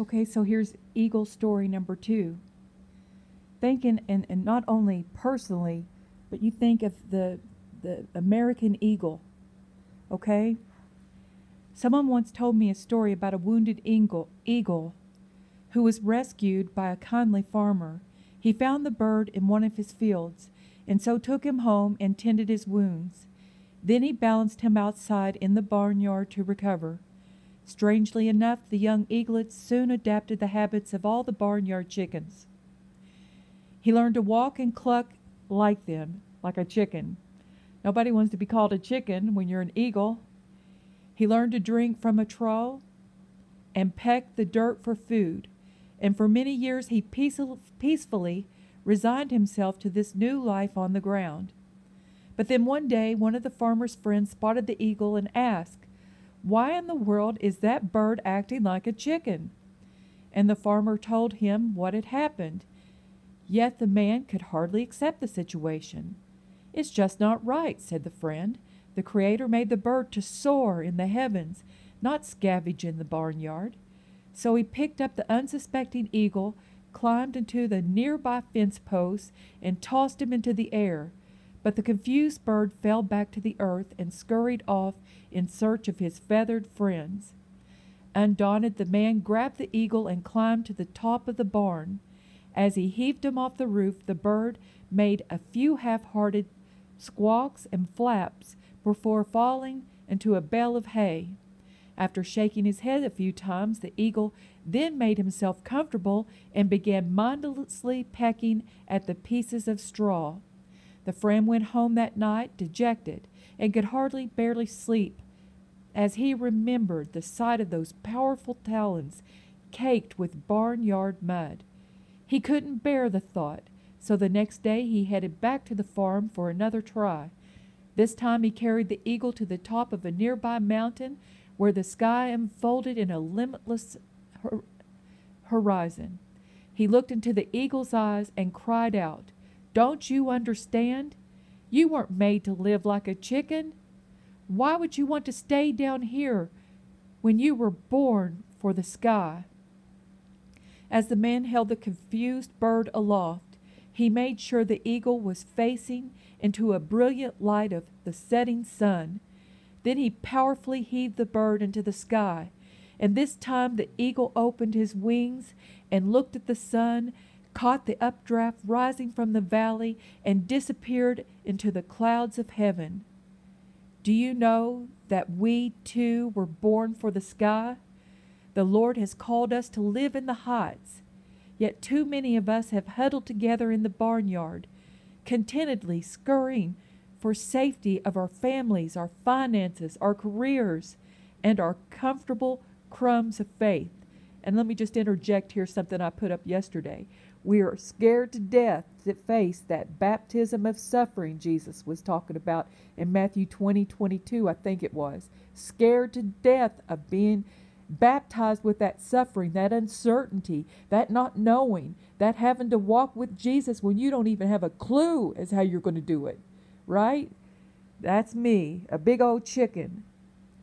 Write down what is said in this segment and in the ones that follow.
Okay, so here's eagle story number two. Thinking and, and not only personally, but you think of the the American eagle. Okay? Someone once told me a story about a wounded eagle, eagle who was rescued by a kindly farmer. He found the bird in one of his fields and so took him home and tended his wounds. Then he balanced him outside in the barnyard to recover. Strangely enough, the young eaglets soon adapted the habits of all the barnyard chickens. He learned to walk and cluck like them, like a chicken. Nobody wants to be called a chicken when you're an eagle. He learned to drink from a trough and peck the dirt for food, and for many years he peacefully resigned himself to this new life on the ground. But then one day, one of the farmer's friends spotted the eagle and asked, why in the world is that bird acting like a chicken? And the farmer told him what had happened. Yet the man could hardly accept the situation. It's just not right, said the friend. The Creator made the bird to soar in the heavens, not scavenge in the barnyard. So he picked up the unsuspecting eagle, climbed into the nearby fence post, and tossed him into the air. But the confused bird fell back to the earth and scurried off in search of his feathered friends. Undaunted, the man grabbed the eagle and climbed to the top of the barn. As he heaved him off the roof, the bird made a few half hearted squawks and flaps before falling into a bale of hay. After shaking his head a few times, the eagle then made himself comfortable and began mindlessly pecking at the pieces of straw. The friend went home that night dejected and could hardly barely sleep as he remembered the sight of those powerful talons caked with barnyard mud. He couldn't bear the thought, so the next day he headed back to the farm for another try. This time he carried the eagle to the top of a nearby mountain where the sky unfolded in a limitless horizon. He looked into the eagle's eyes and cried out, don't you understand? You weren't made to live like a chicken. Why would you want to stay down here when you were born for the sky? As the man held the confused bird aloft, he made sure the eagle was facing into a brilliant light of the setting sun. Then he powerfully heaved the bird into the sky, and this time the eagle opened his wings and looked at the sun caught the updraft rising from the valley, and disappeared into the clouds of heaven. Do you know that we too were born for the sky? The Lord has called us to live in the heights. Yet too many of us have huddled together in the barnyard, contentedly scurrying for safety of our families, our finances, our careers, and our comfortable crumbs of faith. And let me just interject here something I put up yesterday. We are scared to death to face that baptism of suffering Jesus was talking about in Matthew 20 22, I think it was. Scared to death of being baptized with that suffering, that uncertainty, that not knowing, that having to walk with Jesus when you don't even have a clue as how you're going to do it, right? That's me, a big old chicken.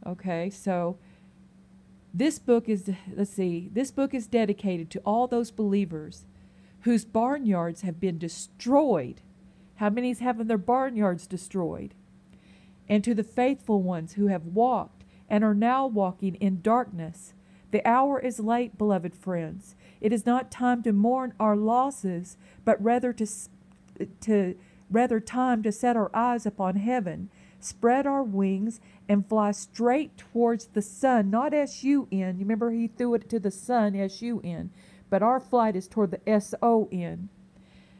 Okay, so this book is, let's see, this book is dedicated to all those believers whose barnyards have been destroyed. How many's having their barnyards destroyed? And to the faithful ones who have walked and are now walking in darkness. The hour is late, beloved friends. It is not time to mourn our losses, but rather to, to rather time to set our eyes upon heaven, spread our wings, and fly straight towards the sun, not S U N. You remember he threw it to the sun, S U N, but our flight is toward the SO end.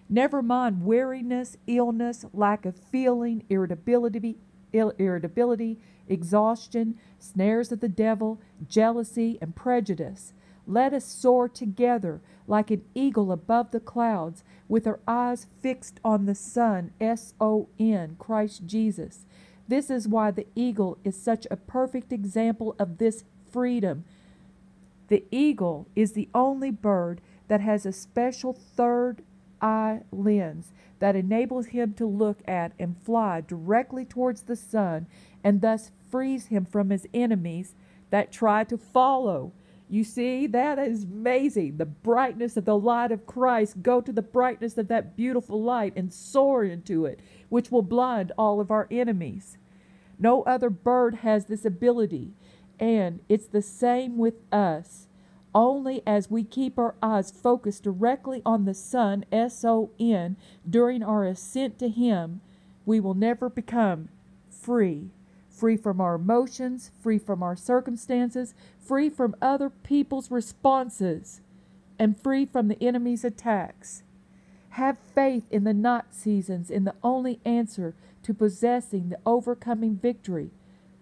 Never mind weariness, illness, lack of feeling, irritability, irritability, exhaustion, snares of the devil, jealousy, and prejudice. Let us soar together like an eagle above the clouds, with our eyes fixed on the sun, S O N, Christ Jesus. This is why the eagle is such a perfect example of this freedom the eagle is the only bird that has a special third eye lens that enables him to look at and fly directly towards the sun and thus frees him from his enemies that try to follow. You see, that is amazing. The brightness of the light of Christ. Go to the brightness of that beautiful light and soar into it, which will blind all of our enemies. No other bird has this ability. And it's the same with us. Only as we keep our eyes focused directly on the Son, S O N, during our ascent to Him, we will never become free. Free from our emotions, free from our circumstances, free from other people's responses, and free from the enemy's attacks. Have faith in the not seasons in the only answer to possessing the overcoming victory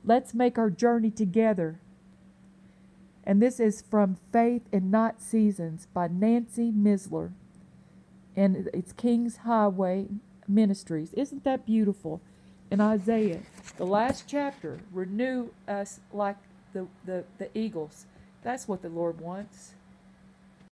Let's make our journey together. And this is from Faith in Not Seasons by Nancy Misler. And it's King's Highway Ministries. Isn't that beautiful? In Isaiah, the last chapter, renew us like the, the, the eagles. That's what the Lord wants.